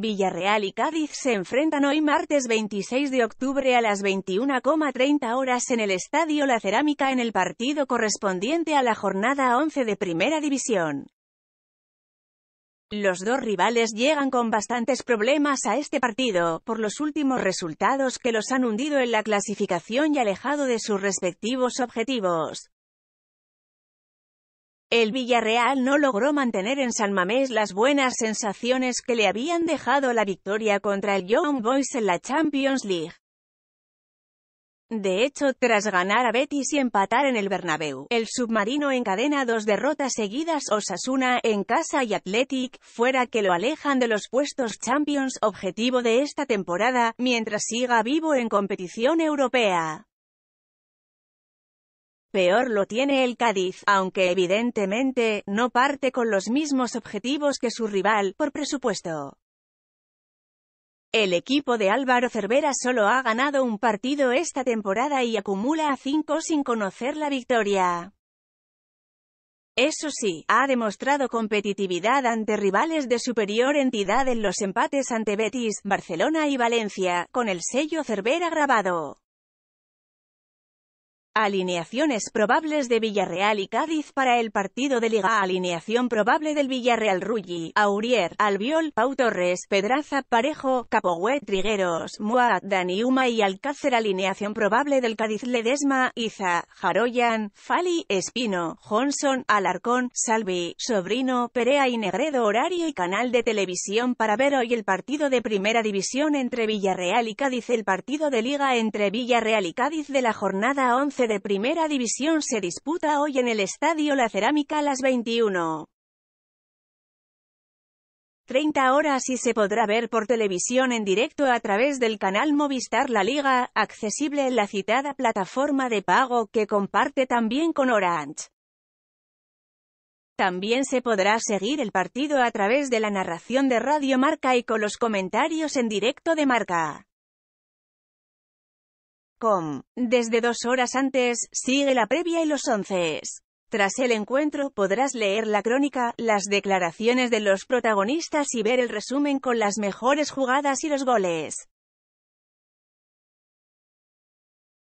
Villarreal y Cádiz se enfrentan hoy martes 26 de octubre a las 21,30 horas en el Estadio La Cerámica en el partido correspondiente a la jornada 11 de Primera División. Los dos rivales llegan con bastantes problemas a este partido, por los últimos resultados que los han hundido en la clasificación y alejado de sus respectivos objetivos. El Villarreal no logró mantener en San Mamés las buenas sensaciones que le habían dejado la victoria contra el Young Boys en la Champions League. De hecho, tras ganar a Betis y empatar en el Bernabéu, el submarino encadena dos derrotas seguidas Osasuna, en casa y Athletic, fuera que lo alejan de los puestos Champions objetivo de esta temporada, mientras siga vivo en competición europea. Peor lo tiene el Cádiz, aunque evidentemente, no parte con los mismos objetivos que su rival, por presupuesto. El equipo de Álvaro Cervera solo ha ganado un partido esta temporada y acumula a cinco sin conocer la victoria. Eso sí, ha demostrado competitividad ante rivales de superior entidad en los empates ante Betis, Barcelona y Valencia, con el sello Cervera grabado. Alineaciones probables de Villarreal y Cádiz para el partido de Liga. Alineación probable del Villarreal Rulli, Aurier, Albiol, Pau Torres, Pedraza, Parejo, Capogüe, Trigueros, Mua, Daniuma y Alcácer. Alineación probable del Cádiz Ledesma, Iza, Jaroyan, Fali, Espino, Johnson, Alarcón, Salvi, Sobrino, Perea y Negredo. Horario y canal de televisión para ver hoy el partido de Primera División entre Villarreal y Cádiz. El partido de Liga entre Villarreal y Cádiz de la jornada 11 de Primera División se disputa hoy en el Estadio La Cerámica a las 21. 30 horas y se podrá ver por televisión en directo a través del canal Movistar La Liga, accesible en la citada plataforma de pago que comparte también con Orange. También se podrá seguir el partido a través de la narración de Radio Marca y con los comentarios en directo de Marca. Com. Desde dos horas antes, sigue la previa y los once. Tras el encuentro podrás leer la crónica, las declaraciones de los protagonistas y ver el resumen con las mejores jugadas y los goles.